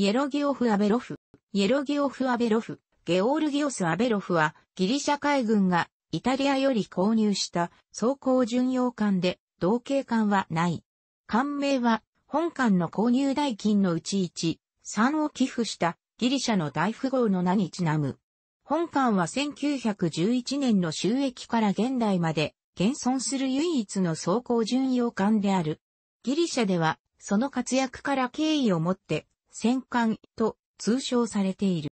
イエロギオフ・アベロフ。イエロギオフ・アベロフ、ゲオールギオス・アベロフは、ギリシャ海軍がイタリアより購入した装甲巡洋艦で、同型艦はない。艦名は、本艦の購入代金のうち1、3を寄付したギリシャの大富豪の名にちなむ。本艦は1911年の収益から現代まで現存する唯一の装甲巡洋艦である。ギリシャでは、その活躍から敬意を持って戦艦と通称されている。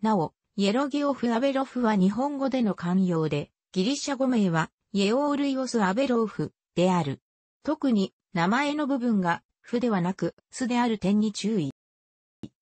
なお、イエロギオフ・アベロフは日本語での慣用で、ギリシャ語名はイエオールイオス・アベローフである。特に名前の部分がフではなくスである点に注意。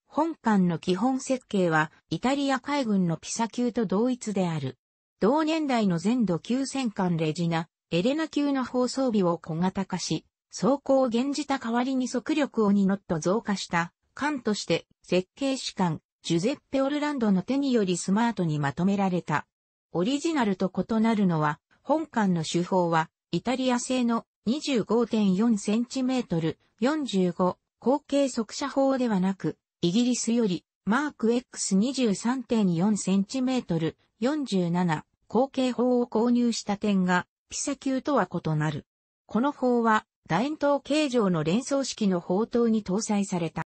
本艦の基本設計はイタリア海軍のピサ級と同一である。同年代の全土級戦艦レジナ、エレナ級の放送日を小型化し、走行を減じた代わりに速力を担っと増加した艦として設計士官ジュゼッペ・オルランドの手によりスマートにまとめられた。オリジナルと異なるのは本艦の手法はイタリア製の 25.4cm45 後継速射砲ではなくイギリスよりマーク X23.4cm47 後継砲を購入した点がピサ級とは異なる。この砲は楕円筒形状の連想式の砲塔に搭載された。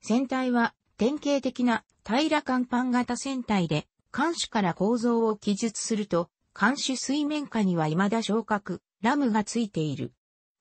船体は典型的な平ら甲板型船体で、艦首から構造を記述すると、艦首水面下には未だ昇格、ラムがついている。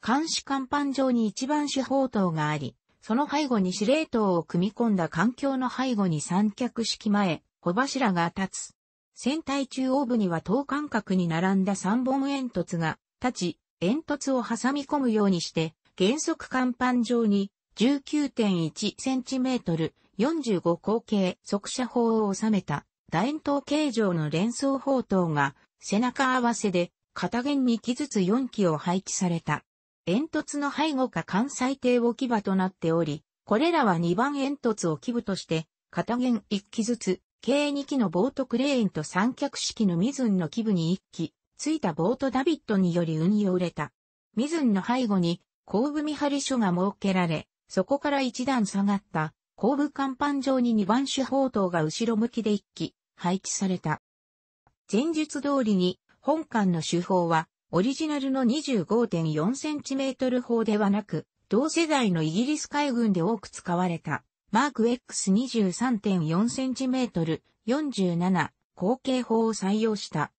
艦首甲板上に一番手砲塔があり、その背後に司令塔を組み込んだ環境の背後に三脚式前、小柱が立つ。船体中央部には等間隔に並んだ三本煙突が立ち、煙突を挟み込むようにして、原則甲板上に 19.1cm、45口径速射砲を収めた楕円筒形状の連装砲塔が背中合わせで片弦2機ずつ4機を配置された。煙突の背後か関西艇置き場となっており、これらは2番煙突を基部として、片弦1機ずつ、計2機のボートクレーンと三脚式のミズンの基部に1機、ついたボートダビットにより運用れた。ミズンの背後に後部見張り所が設けられ、そこから一段下がった後部甲板上に二番手砲塔が後ろ向きで一機配置された。前述通りに本館の手法はオリジナルの 25.4cm 砲ではなく、同世代のイギリス海軍で多く使われた、マーク X23.4cm、47、後継砲を採用した。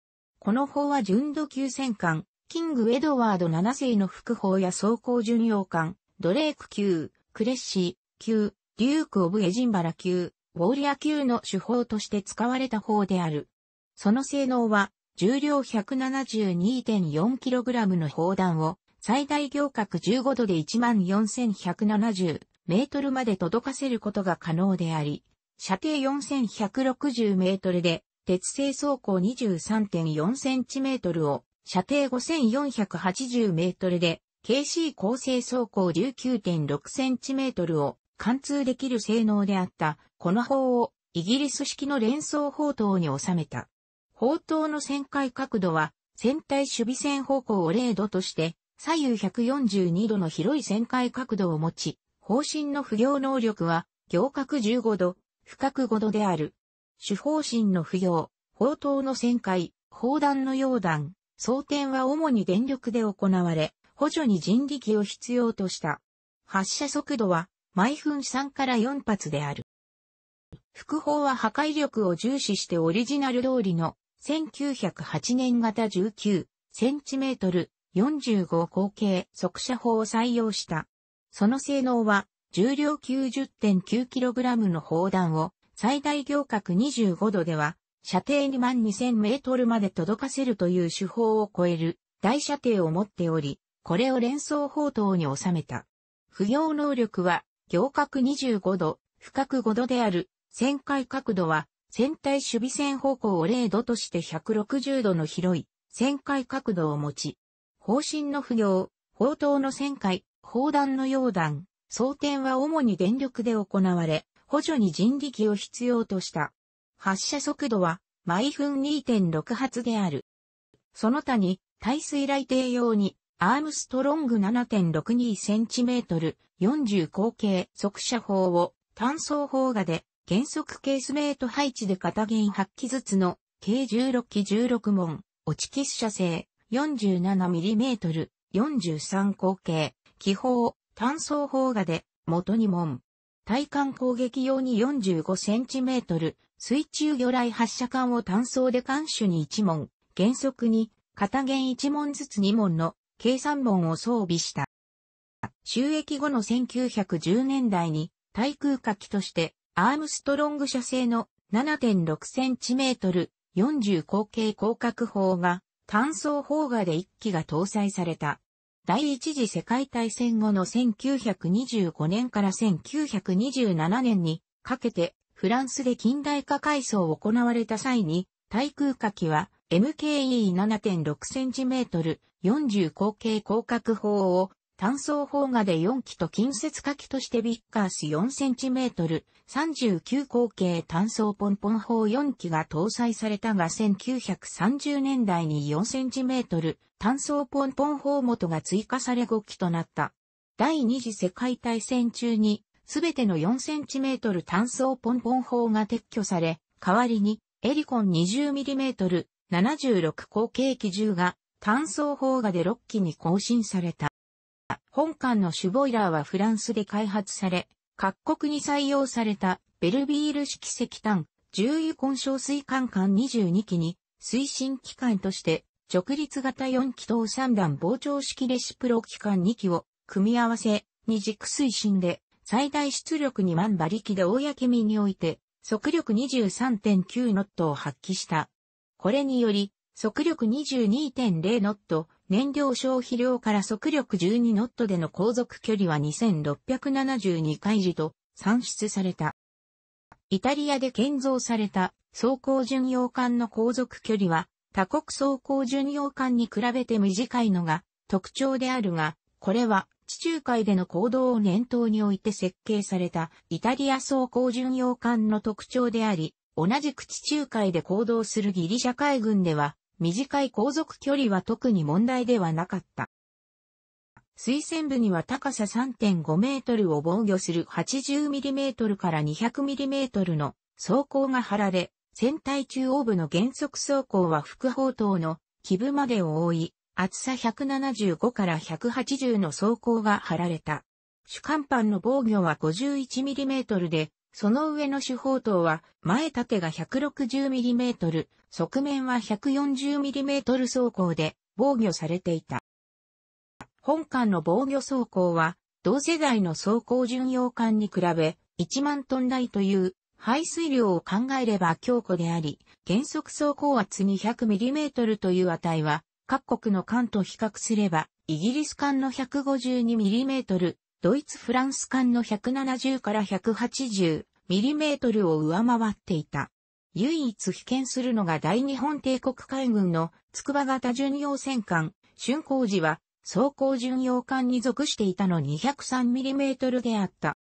この砲は純度級戦艦、キング・エドワード7世の副砲や装甲巡洋艦、ドレーク級、クレッシー級、デューク・オブ・エジンバラ級、ウォーリア級の手法として使われた砲である。その性能は、重量 172.4kg の砲弾を、最大行角15度で14,170メートルまで届かせることが可能であり、射程4160メートルで鉄製走行 23.4cm を、射程 5480m で、KC 構成走行 19.6cm を貫通できる性能であった、この砲をイギリス式の連装砲塔に収めた。砲塔の旋回角度は、船体守備線方向を0度として、左右142度の広い旋回角度を持ち、方針の不行能力は、行角15度、深く5度である。主方針の不要、砲塔の旋回、砲弾の溶弾、装填は主に電力で行われ、補助に人力を必要とした。発射速度は毎分3から4発である。副砲は破壊力を重視してオリジナル通りの1908年型19センチメートル45口径速射砲を採用した。その性能は重量 90.9kg の砲弾を最大行角25度では、射程2万2000メートルまで届かせるという手法を超える大射程を持っており、これを連想砲塔に収めた。不要能力は、行角25度、深く5度である、旋回角度は、船体守備線方向を0度として160度の広い、旋回角度を持ち、方針の不要、砲塔の旋回、砲弾の溶弾、装填は主に電力で行われ、補助に人力を必要とした。発射速度は毎分2.6発である。その他に、耐水雷艇用に、アームストロング 7.62cm 40口径速射砲を単装砲画で原則ケースメイト配置で片弦8機ずつの計16機16門落ちス射精 47mm43 口径気砲単装砲画で元2門対艦攻撃用に 45cm、水中魚雷発射管を単装で艦首に1門、原則に、片弦1門ずつ2門の、計3門を装備した。収益後の1910年代に、対空火器として、アームストロング社製の 7.6cm、40口径広角砲が、単装砲画で1機が搭載された。第一次世界大戦後の1925年から1927年にかけてフランスで近代化改装を行われた際に対空火器は MKE7.6 センチメートル40口径広角砲を単装砲画で4機と近接火器としてビッカース4センチメートル39口径単装ポンポン砲4機が搭載されたが1930年代に4センチメートル単装ポンポン砲元が追加され5機となった。第二次世界大戦中に、すべての4センチメートル単装ポンポン砲が撤去され、代わりに、エリコン 20mm、76口径機銃が、単装砲がで6機に更新された。本艦のシュボイラーはフランスで開発され、各国に採用されたベルビール式石炭、重油混焼水管艦22機に推進機関として直立型4気筒3段膨張式レシプロ機関2機を組み合わせ、二軸推進で最大出力2万馬力で公身において速力23.9ノットを発揮した。これにより速力22.0ノット、燃料消費量から速力12ノットでの航続距離は2672回時と算出された。イタリアで建造された走行巡洋艦の航続距離は多国走行巡洋艦に比べて短いのが特徴であるが、これは地中海での行動を念頭において設計されたイタリア走行巡洋艦の特徴であり、同じく地中海で行動するギリシャ海軍では、短い航続距離は特に問題ではなかった。推薦部には高さ3.5メートルを防御する80ミリメートルから200ミリメートルの装甲が張られ、船体中央部の原則走行は副砲塔の基部までを覆い、厚さ175から180の走行が張られた。主艦板の防御は 51mm で、その上の主砲塔は前縦が 160mm、側面は 140mm 走行で防御されていた。本艦の防御走行は同世代の走行巡洋艦に比べ1万トン台という排水量を考えれば強固であり、原則走行圧 200mm という値は、各国の艦と比較すれば、イギリス艦の 152mm、ドイツ・フランス艦の170から 180mm を上回っていた。唯一被験するのが大日本帝国海軍の筑波型巡洋戦艦、春光時は、走行巡洋艦に属していたの 203mm であった。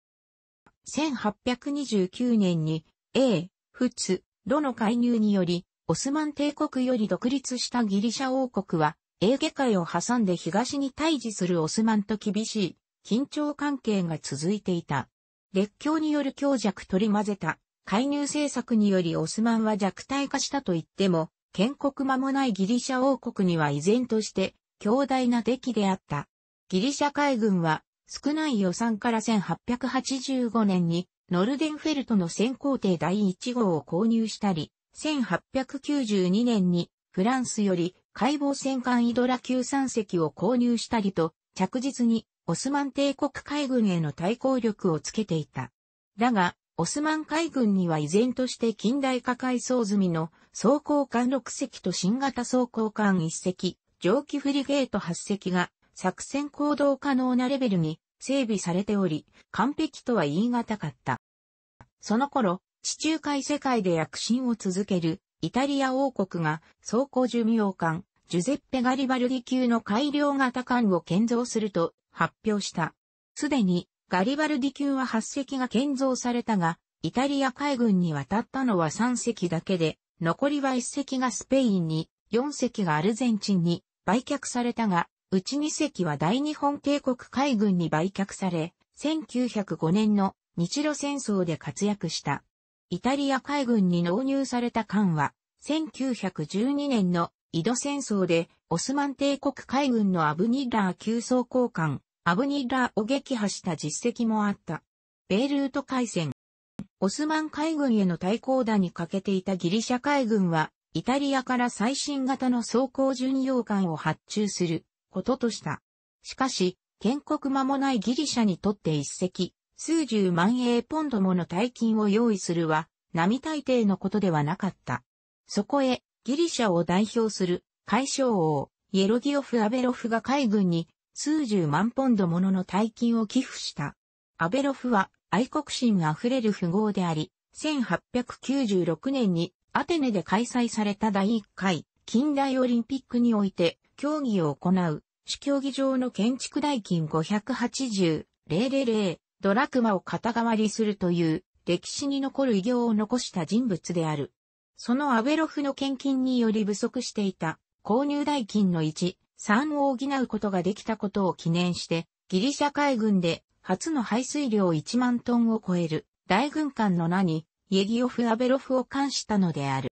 1829年に、英、仏、ロの介入により、オスマン帝国より独立したギリシャ王国は、エーゲ海を挟んで東に対峙するオスマンと厳しい、緊張関係が続いていた。列強による強弱取り混ぜた、介入政策によりオスマンは弱体化したと言っても、建国間もないギリシャ王国には依然として、強大な敵であった。ギリシャ海軍は少ない予算から1885年にノルデンフェルトの先行艇第1号を購入したり、1892年にフランスより解剖戦艦イドラ級3隻を購入したりと、着実にオスマン帝国海軍への対抗力をつけていた。だが、オスマン海軍には依然として近代化改装済みの装甲艦6隻と新型装甲艦1隻、蒸気フリゲート8隻が作戦行動可能なレベルに整備されており、完璧とは言い難かった。その頃、地中海世界で躍進を続けるイタリア王国が装甲寿命艦ジュゼッペ・ガリバルディ級の改良型艦を建造すると発表した。すでにガリバルディ級は8隻が建造されたが、イタリア海軍に渡ったのは3隻だけで、残りは1隻がスペインに、4隻がアルゼンチンに売却されたが、うち2隻は大日本帝国海軍に売却され、1905年の日露戦争で活躍した。イタリア海軍に納入された艦は、1912年の井戸戦争で、オスマン帝国海軍のアブニラー急走交換、アブニラーを撃破した実績もあった。ベイルート海戦。オスマン海軍への対抗打に欠けていたギリシャ海軍は、イタリアから最新型の装甲巡洋艦を発注することとした。しかし、建国間もないギリシャにとって一石、数十万英ポンドもの大金を用意するは、並大抵のことではなかった。そこへ、ギリシャを代表する、海将王、イエロギオフ・アベロフが海軍に、数十万ポンドものの大金を寄付した。アベロフは、愛国心あふれる富豪であり、1896年にアテネで開催された第1回近代オリンピックにおいて協議を行う、主競技場の建築代金580,000ドラクマを肩代わりするという歴史に残る偉業を残した人物である。そのアベロフの献金により不足していた購入代金の1、3を補うことができたことを記念して、ギリシャ海軍で初の排水量1万トンを超える大軍艦の名に、イエギオフ・アベロフを冠したのである。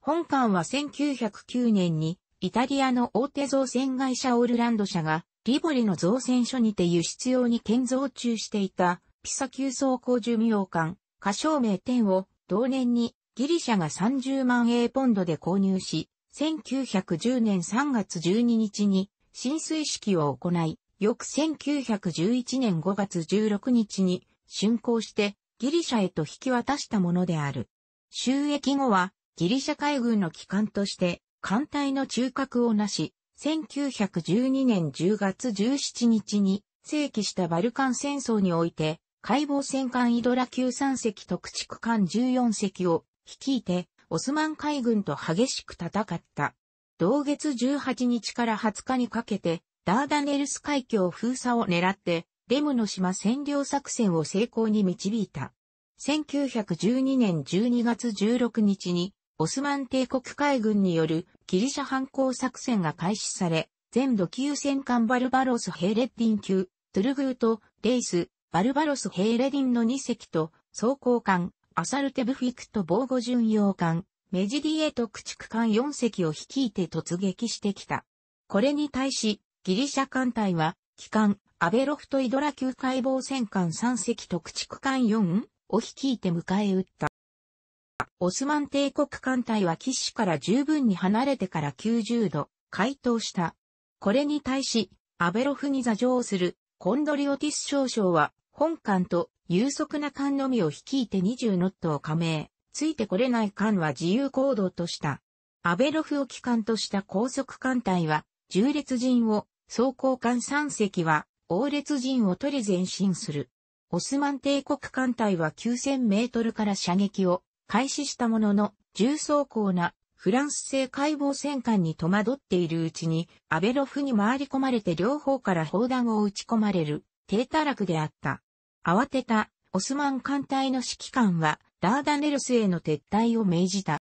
本艦は1909年にイタリアの大手造船会社オールランド社が、リボリの造船所にて輸出用に建造中していた、ピサ級装甲寿命艦、仮称名10を、同年にギリシャが30万英ポンドで購入し、1910年3月12日に浸水式を行い、翌1911年5月16日に竣工してギリシャへと引き渡したものである。収益後はギリシャ海軍の機関として艦隊の中核をなし、1912年10月17日に、正規したバルカン戦争において、解剖戦艦イドラ級3隻特築艦14隻を率いて、オスマン海軍と激しく戦った。同月18日から20日にかけて、ダーダネルス海峡封鎖を狙って、レムの島占領作戦を成功に導いた。1912年12月16日に、オスマン帝国海軍によるギリシャ反抗作戦が開始され、全土級戦艦バルバロスヘーレッディン級、トゥルグート、レイス、バルバロスヘーレディンの2隻と、装甲艦、アサルテブフィクト防護巡洋艦、メジディエと駆逐艦4隻を率いて突撃してきた。これに対し、ギリシャ艦隊は、機関、アベロフトイドラ級解剖戦艦3隻と駆逐艦4を率いて迎え撃った。オスマン帝国艦隊は騎士から十分に離れてから90度、回答した。これに対し、アベロフに座上するコンドリオティス少将は、本艦と有速な艦のみを率いて20ノットを加盟、ついてこれない艦は自由行動とした。アベロフを機関とした高速艦隊は、重列陣を、装甲艦3隻は、王列陣を取り前進する。オスマン帝国艦隊は9000メートルから射撃を開始したものの、重装甲なフランス製解剖戦艦に戸惑っているうちに、アベロフに回り込まれて両方から砲弾を撃ち込まれる、低堕落であった。慌てた、オスマン艦隊の指揮官は、ダーダネルスへの撤退を命じた。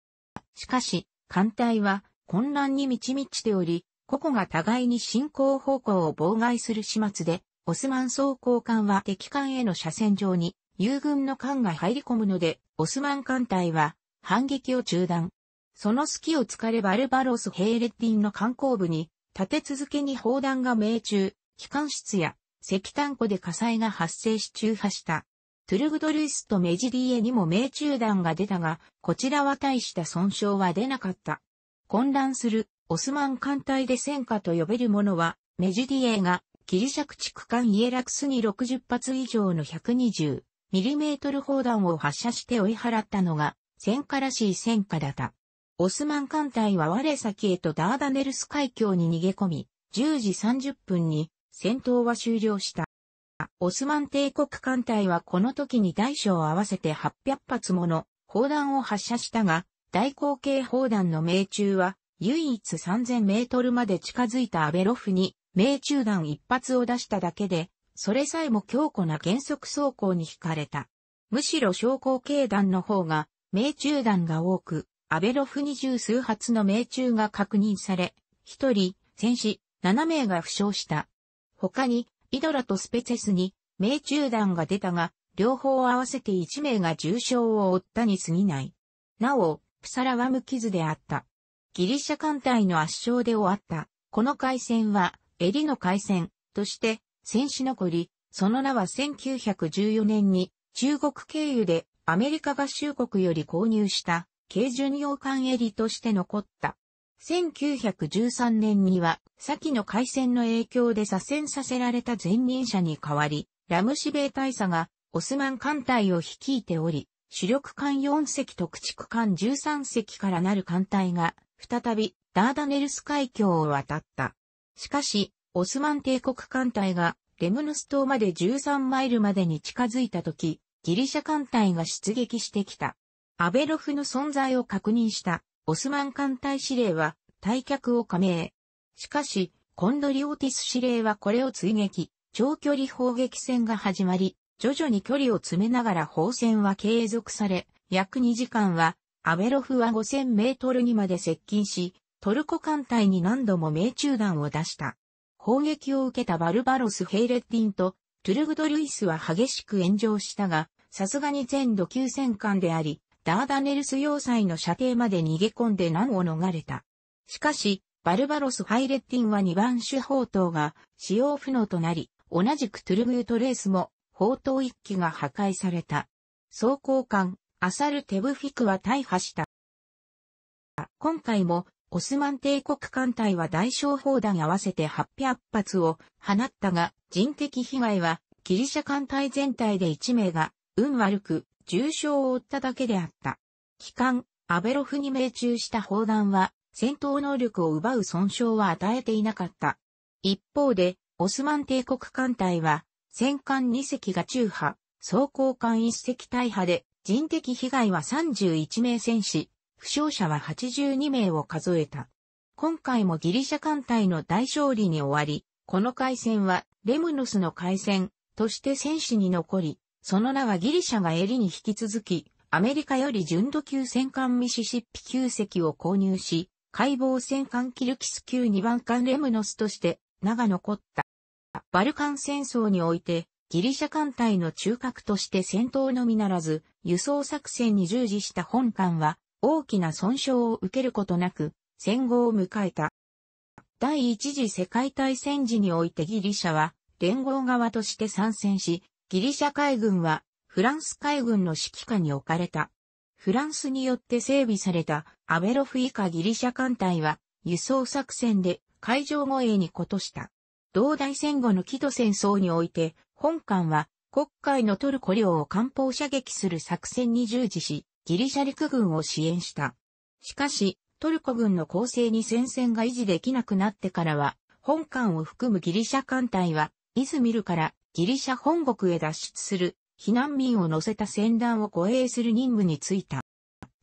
しかし、艦隊は混乱に満ち満ちており、個々が互いに進行方向を妨害する始末で、オスマン装甲艦は敵艦への車線上に友軍の艦が入り込むので、オスマン艦隊は反撃を中断。その隙をつかれバルバロスヘイレッディンの艦後部に、立て続けに砲弾が命中、機関室や石炭庫で火災が発生し中破した。トゥルグドルイスとメジリエにも命中弾が出たが、こちらは大した損傷は出なかった。混乱するオスマン艦隊で戦火と呼べるものは、メジリエがギリシャ駆逐艦イエラクスに60発以上の120、mm 砲弾を発射して追い払ったのが、戦火らしい戦火だった。オスマン艦隊は我先へとダーダネルス海峡に逃げ込み、10時30分に戦闘は終了した。オスマン帝国艦隊はこの時に大小合わせて800発もの砲弾を発射したが、大口径砲弾の命中は唯一3000メートルまで近づいたアベロフに命中弾1発を出しただけでそれさえも強固な原則走行に惹かれた。むしろ昇降経団の方が、命中弾が多く、アベロフ二十数発の命中が確認され、一人、戦死、七名が負傷した。他に、イドラとスペチェスに、命中弾が出たが、両方合わせて一名が重傷を負ったに過ぎない。なお、プサラは無傷であった。ギリシャ艦隊の圧勝で終わった。この海戦は、エリの海戦として、戦死残り、その名は1914年に中国経由でアメリカ合衆国より購入した軽巡洋艦襟として残った。1913年には先の海戦の影響で左遷させられた前任者に代わり、ラムシベイ大佐がオスマン艦隊を率いており、主力艦4隻と駆逐艦13隻からなる艦隊が再びダーダネルス海峡を渡った。しかし、オスマン帝国艦隊がレムヌス島まで13マイルまでに近づいた時、ギリシャ艦隊が出撃してきた。アベロフの存在を確認したオスマン艦隊司令は退却を加盟。しかし、コンドリオティス司令はこれを追撃、長距離砲撃戦が始まり、徐々に距離を詰めながら砲戦は継続され、約2時間は、アベロフは5000メートルにまで接近し、トルコ艦隊に何度も命中弾を出した。砲撃を受けたバルバロス・ヘイレッディンとトゥルグド・ルイスは激しく炎上したが、さすがに全土級戦艦であり、ダーダネルス要塞の射程まで逃げ込んで難を逃れた。しかし、バルバロス・ハイレッティンは2番手砲塔が使用不能となり、同じくトゥルグートレースも砲塔一機が破壊された。装甲艦、アサル・テブフィクは大破した。今回もオスマン帝国艦隊は大小砲弾合わせて800発を放ったが、人的被害はギリシャ艦隊全体で1名が、運悪く、重傷を負っただけであった。機関、アベロフに命中した砲弾は、戦闘能力を奪う損傷は与えていなかった。一方で、オスマン帝国艦隊は、戦艦2隻が中破、装甲艦1隻大破で、人的被害は31名戦士、負傷者は82名を数えた。今回もギリシャ艦隊の大勝利に終わり、この海戦はレムノスの海戦として戦士に残り、その名はギリシャが襟に引き続き、アメリカより純度級戦艦ミシシッピ9隻を購入し、解剖戦艦キルキス級2番艦レムノスとして名が残った。バルカン戦争において、ギリシャ艦隊の中核として戦闘のみならず、輸送作戦に従事した本艦は、大きな損傷を受けることなく、戦後を迎えた。第一次世界大戦時においてギリシャは連合側として参戦し、ギリシャ海軍はフランス海軍の指揮下に置かれた。フランスによって整備されたアベロフ以下ギリシャ艦隊は輸送作戦で海上護衛にことした。同大戦後のキ戸戦争において、本艦は黒海のトルコ領を艦砲射撃する作戦に従事し、ギリシャ陸軍を支援した。しかし、トルコ軍の攻勢に戦線が維持できなくなってからは、本艦を含むギリシャ艦隊は、イズミルからギリシャ本国へ脱出する避難民を乗せた船団を護衛する任務に就いた。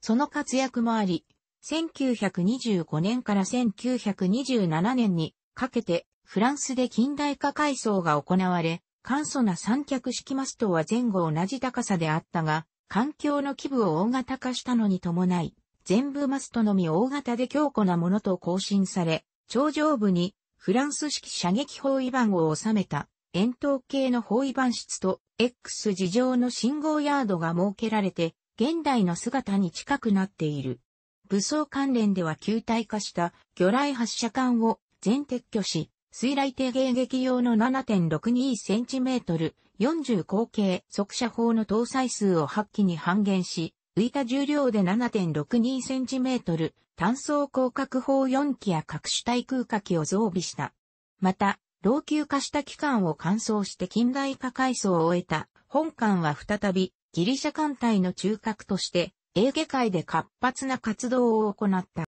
その活躍もあり、1925年から1927年にかけてフランスで近代化改装が行われ、簡素な三脚式マストは前後同じ高さであったが、環境の基部を大型化したのに伴い、全部マストのみ大型で強固なものと更新され、頂上部にフランス式射撃砲位板を収めた円筒形の砲位板室と X 字上の信号ヤードが設けられて、現代の姿に近くなっている。武装関連では球体化した魚雷発射管を全撤去し、水雷低迎撃用の 7.62cm 40口径速射砲の搭載数を8機に半減し、浮いた重量で 7.62cm 単装降格砲4機や各種対空火器を増備した。また、老朽化した機関を乾燥して近代化改装を終えた本艦は再びギリシャ艦隊の中核としてエーゲ海で活発な活動を行った。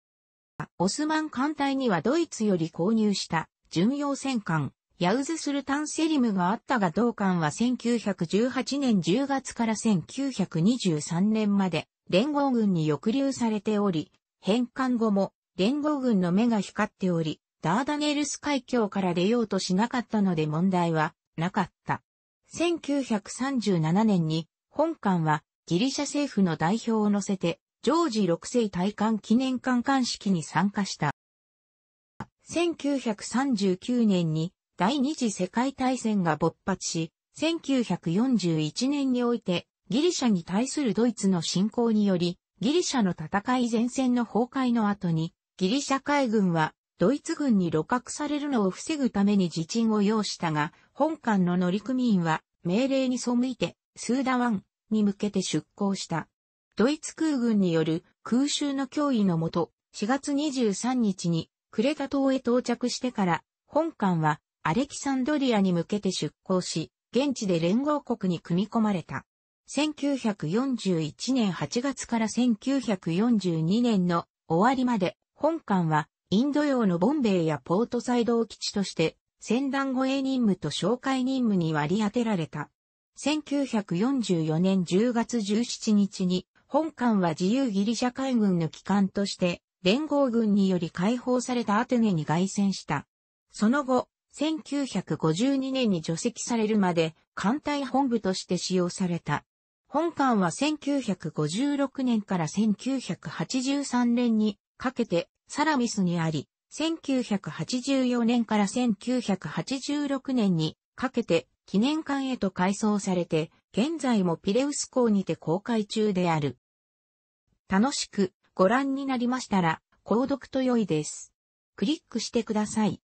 オスマン艦隊にはドイツより購入した巡洋戦艦ヤウズ・スルタン・セリムがあったが同館は1918年10月から1923年まで連合軍に抑留されており、返還後も連合軍の目が光っており、ダーダネルス海峡から出ようとしなかったので問題はなかった。1937年に本館はギリシャ政府の代表を乗せてジョージ6世大官記念館館式に参加した。1939年に第二次世界大戦が勃発し、1941年においてギリシャに対するドイツの侵攻により、ギリシャの戦い前線の崩壊の後に、ギリシャ海軍はドイツ軍に露獲されるのを防ぐために自鎮を要したが、本艦の乗組員は命令に背いてスーダワンに向けて出港した。ドイツ空軍による空襲の脅威のもと、4月23日にクレタ島へ到着してから、本艦はアレキサンドリアに向けて出港し、現地で連合国に組み込まれた。1941年8月から1942年の終わりまで、本艦はインド洋のボンベイやポートサイドを基地として、船団護衛任務と紹介任務に割り当てられた。1944年10月17日に、本艦は自由ギリシャ海軍の機関として、連合軍により解放されたアテネに凱旋した。その後、1952年に除籍されるまで艦隊本部として使用された。本艦は1956年から1983年にかけてサラミスにあり、1984年から1986年にかけて記念館へと改装されて、現在もピレウス港にて公開中である。楽しくご覧になりましたら、購読と良いです。クリックしてください。